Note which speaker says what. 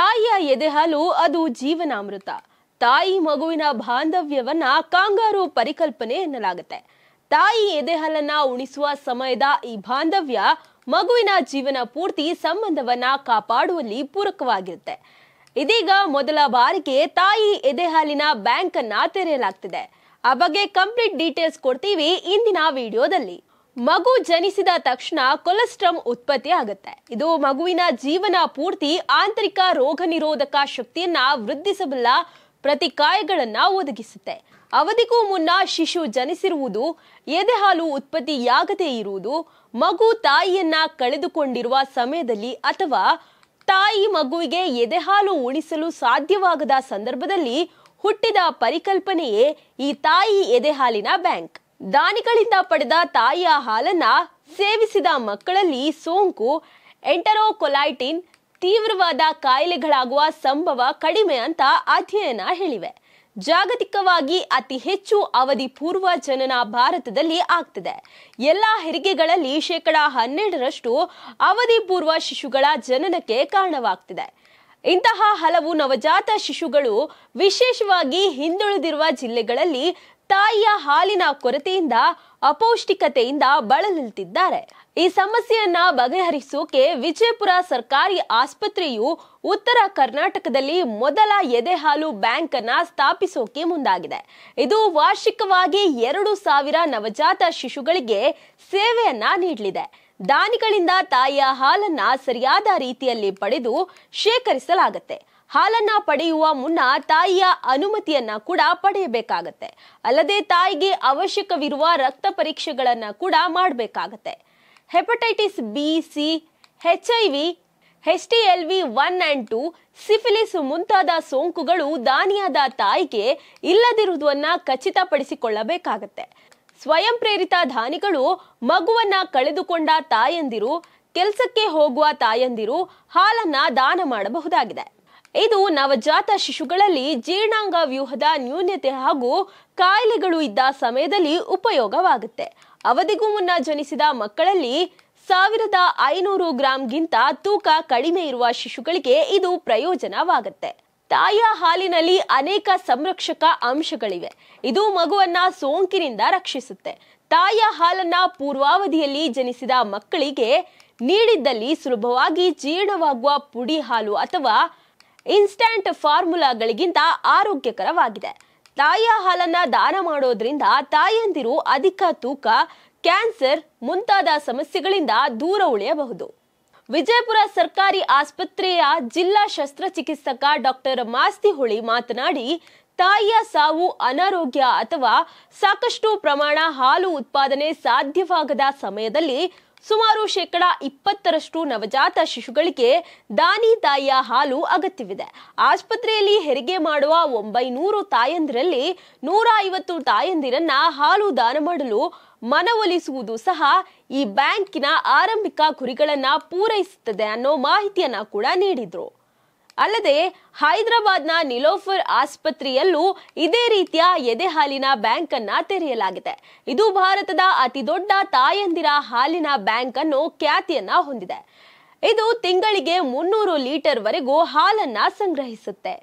Speaker 1: ತಾಯಿಯ ಎದೆಹಾಲು ಅದು ಜೀವನಾಮೃತ ತಾಯಿ ಮಗುವಿನ ಬಾಂಧವ್ಯವನ್ನ ಕಾಂಗಾರು ಪರಿಕಲ್ಪನೆ ಎನ್ನಲಾಗುತ್ತೆ ತಾಯಿ ಎದೆಹಾಲನ್ನ ಉಣಿಸುವ ಸಮಯದ ಈ ಬಾಂಧವ್ಯ ಮಗುವಿನ ಜೀವನ ಪೂರ್ತಿ ಸಂಬಂಧವನ್ನ ಕಾಪಾಡುವಲ್ಲಿ ಪೂರಕವಾಗಿರುತ್ತೆ ಇದೀಗ ಮೊದಲ ಬಾರಿಗೆ ತಾಯಿ ಎದೆಹಾಲಿನ ಬ್ಯಾಂಕ್ ಅನ್ನ ತೆರೆಯಲಾಗ್ತಿದೆ ಆ ಬಗ್ಗೆ ಕಂಪ್ಲೀಟ್ ಡೀಟೇಲ್ಸ್ ಕೊಡ್ತೀವಿ ಇಂದಿನ ವಿಡಿಯೋದಲ್ಲಿ ಮಗು ಜನಿಸಿದ ತಕ್ಷಣ ಕೊಲೆಸ್ಟ್ರಮ್ ಉತ್ಪತ್ತಿ ಆಗುತ್ತೆ ಇದು ಮಗುವಿನ ಜೀವನ ಪೂರ್ತಿ ಆಂತರಿಕ ರೋಗ ನಿರೋಧಕ ಶಕ್ತಿಯನ್ನ ವೃದ್ಧಿಸಬಲ್ಲ ಪ್ರತಿಕಾಯಗಳನ್ನ ಒದಗಿಸುತ್ತೆ ಅವಧಿಗೂ ಮುನ್ನ ಶಿಶು ಜನಿಸಿರುವುದು ಎದೆಹಾಲು ಉತ್ಪತ್ತಿಯಾಗದೇ ಇರುವುದು ಮಗು ತಾಯಿಯನ್ನ ಕಳೆದುಕೊಂಡಿರುವ ಸಮಯದಲ್ಲಿ ಅಥವಾ ತಾಯಿ ಮಗುವಿಗೆ ಎದೆಹಾಲು ಉಣಿಸಲು ಸಾಧ್ಯವಾಗದ ಸಂದರ್ಭದಲ್ಲಿ ಹುಟ್ಟಿದ ಪರಿಕಲ್ಪನೆಯೇ ಈ ತಾಯಿ ಎದೆಹಾಲಿನ ಬ್ಯಾಂಕ್ ದಾನಿಗಳಿಂದ ಪಡೆದ ತಾಯಿಯ ಹಾಲನ್ನ ಸೇವಿಸಿದ ಮಕ್ಕಳಲ್ಲಿ ಸೋಂಕು ಎಂಟರೋಕೊಲೈಟಿನ್ ತೀವ್ರವಾದ ಕಾಯಿಲೆಗಳಾಗುವ ಸಂಭವ ಕಡಿಮೆ ಅಂತ ಅಧ್ಯಯನ ಹೇಳಿವೆ ಜಾಗತಿಕವಾಗಿ ಅತಿ ಹೆಚ್ಚು ಅವಧಿ ಪೂರ್ವ ಜನನ ಭಾರತದಲ್ಲಿ ಆಗ್ತಿದೆ ಎಲ್ಲ ಹೆರಿಗೆಗಳಲ್ಲಿ ಶೇಕಡ ಹನ್ನೆರಡರಷ್ಟು ಅವಧಿ ಪೂರ್ವ ಶಿಶುಗಳ ಜನನಕ್ಕೆ ಕಾರಣವಾಗ್ತಿದೆ ಇಂತಹ ಹಲವು ನವಜಾತ ಶಿಶುಗಳು ವಿಶೇಷವಾಗಿ ಹಿಂದುಳಿದಿರುವ ಜಿಲ್ಲೆಗಳಲ್ಲಿ ತಾಯಿಯ ಹಾಲಿನ ಕೊರತೆಯಿಂದ ಅಪೌಷ್ಟಿಕತೆಯಿಂದ ಬಳಲುತ್ತಿದ್ದಾರೆ ಈ ಸಮಸ್ಯೆಯನ್ನ ಬಗೆಹರಿಸೋಕೆ ವಿಜಯಪುರ ಸರ್ಕಾರಿ ಆಸ್ಪತ್ರೆಯು ಉತ್ತರ ಕರ್ನಾಟಕದಲ್ಲಿ ಮೊದಲ ಎದೆಹಾಲು ಬ್ಯಾಂಕ್ ಅನ್ನ ಸ್ಥಾಪಿಸೋಕೆ ಮುಂದಾಗಿದೆ ಇದು ವಾರ್ಷಿಕವಾಗಿ ಎರಡು ಸಾವಿರ ನವಜಾತ ಶಿಶುಗಳಿಗೆ ಸೇವೆಯನ್ನ ನೀಡಲಿದೆ ದಾನಿಗಳಿಂದ ತಾಯಿಯ ಹಾಲನ್ನ ಸರಿಯಾದ ರೀತಿಯಲ್ಲಿ ಪಡೆದು ಶೇಖರಿಸಲಾಗುತ್ತೆ ಹಾಲನ್ನ ಪಡೆಯುವ ಮುನ್ನ ತಾಯಿಯ ಅನುಮತಿಯನ್ನ ಕೂಡ ಪಡೆಯಬೇಕಾಗತ್ತೆ ಅಲ್ಲದೆ ತಾಯಿಗೆ ಅವಶ್ಯಕವಿರುವ ರಕ್ತ ಪರೀಕ್ಷೆಗಳನ್ನ ಕೂಡ ಮಾಡಬೇಕಾಗತ್ತೆ hepatitis B C H I V H T L V one and two syphilis ಮುಂತಾದ ಸೋಂಕುಗಳು ದಾನಿಯಾದ ತಾಯಿಗೆ ಇಲ್ಲದಿರುವುದನ್ನ ಖಚಿತಪಡಿಸಿಕೊಳ್ಳಬೇಕಾಗತ್ತೆ ಸ್ವಯಂ ಪ್ರೇರಿತ ದಾನಿಗಳು ಮಗುವನ್ನ ಕಳೆದುಕೊಂಡ ತಾಯಂದಿರು ಕೆಲಸಕ್ಕೆ ಹೋಗುವ ತಾಯಂದಿರು ಹಾಲನ್ನ ದಾನ ಮಾಡಬಹುದಾಗಿದೆ ಇದು ನವಜಾತ ಶಿಶುಗಳಲ್ಲಿ ಜೀರ್ಣಾಂಗ ವ್ಯೂಹದ ನ್ಯೂನತೆ ಹಾಗೂ ಕಾಯಿಲೆಗಳು ಇದ್ದ ಸಮಯದಲ್ಲಿ ಉಪಯೋಗವಾಗುತ್ತೆ ಅವಧಿಗೂ ಮುನ್ನ ಜನಿಸಿದ ಮಕ್ಕಳಲ್ಲಿ ಸಾವಿರದ ಐನೂರು ಗ್ರಾಂಗಿಂತ ತೂಕ ಕಡಿಮೆ ಇರುವ ಶಿಶುಗಳಿಗೆ ಇದು ಪ್ರಯೋಜನವಾಗುತ್ತೆ ತಾಯಿಯ ಹಾಲಿನಲ್ಲಿ ಅನೇಕ ಸಂರಕ್ಷಕ ಅಂಶಗಳಿವೆ ಇದು ಮಗುವನ್ನ ಸೋಂಕಿನಿಂದ ರಕ್ಷಿಸುತ್ತೆ ತಾಯಿಯ ಹಾಲನ್ನ ಪೂರ್ವಾವಧಿಯಲ್ಲಿ ಜನಿಸಿದ ಮಕ್ಕಳಿಗೆ ನೀಡಿದ್ದಲ್ಲಿ ಸುಲಭವಾಗಿ ಜೀರ್ಣವಾಗುವ ಪುಡಿ ಹಾಲು ಅಥವಾ ಇನ್ಸ್ಟಂಟ್ ಫಾರ್ಮುಲಾಗಳಿಗಿಂತ ಆರೋಗ್ಯಕರವಾಗಿದೆ ತಾಯಿಯ ಹಾಲನ್ನ ದಾನ ಮಾಡೋದ್ರಿಂದ ತಾಯಂದಿರು ಅಧಿಕ ತೂಕ ಕ್ಯಾನ್ಸರ್ ಮುಂತಾದ ಸಮಸ್ಯೆಗಳಿಂದ ದೂರ ಉಳಿಯಬಹುದು ವಿಜಯಪುರ ಸರ್ಕಾರಿ ಆಸ್ಪತ್ರೆಯ ಜಿಲ್ಲಾ ಶಸ್ತ್ರಚಿಕಿತ್ಸಕ ಡಾಕ್ಟರ್ ಮಾಸ್ತಿಹೊಳಿ ಮಾತನಾಡಿ ತಾಯಿಯ ಸಾವು ಅನಾರೋಗ್ಯ ಅಥವಾ ಸಾಕಷ್ಟು ಪ್ರಮಾಣ ಹಾಲು ಉತ್ಪಾದನೆ ಸಾಧ್ಯವಾಗದ ಸಮಯದಲ್ಲಿ ಸುಮಾರು ಶೇಕಡ ಇಪ್ಪತ್ತರಷ್ಟು ನವಜಾತ ಶಿಶುಗಳಿಗೆ ದಾನಿ ತಾಯಿಯ ಹಾಲು ಅಗತ್ಯವಿದೆ ಆಸ್ಪತ್ರೆಯಲ್ಲಿ ಹೆರಿಗೆ ಮಾಡುವ ಒಂಬೈನೂರು ತಾಯಂದಿರಲ್ಲಿ ನೂರ ಐವತ್ತು ತಾಯಂದಿರನ್ನ ಹಾಲು ದಾನ ಮಾಡಲು ಮನವೊಲಿಸುವುದು ಸಹ ಈ ಬ್ಯಾಂಕಿನ ಆರಂಭಿಕ ಗುರಿಗಳನ್ನ ಪೂರೈಸುತ್ತದೆ ಅನ್ನೋ ಮಾಹಿತಿಯನ್ನ ಕೂಡ ನೀಡಿದ್ರು ಅಲ್ಲದೆ ಹೈದರಾಬಾದ್ನ ನಿಲೋಫರ್ ಆಸ್ಪತ್ರೆಯಲ್ಲೂ ಇದೇ ರೀತಿಯ ಎದೆ ಹಾಲಿನ ಬ್ಯಾಂಕ್ ಅನ್ನ ತೆರೆಯಲಾಗಿದೆ ಇದು ಭಾರತದ ಅತಿದೊಡ್ಡ ತಾಯಂದಿರ ಹಾಲಿನ ಬ್ಯಾಂಕ್ ಅನ್ನು ಖ್ಯಾತಿಯನ್ನ ಹೊಂದಿದೆ ಇದು ತಿಂಗಳಿಗೆ ಮುನ್ನೂರು ಲೀಟರ್ ವರೆಗೂ ಹಾಲನ್ನ ಸಂಗ್ರಹಿಸುತ್ತೆ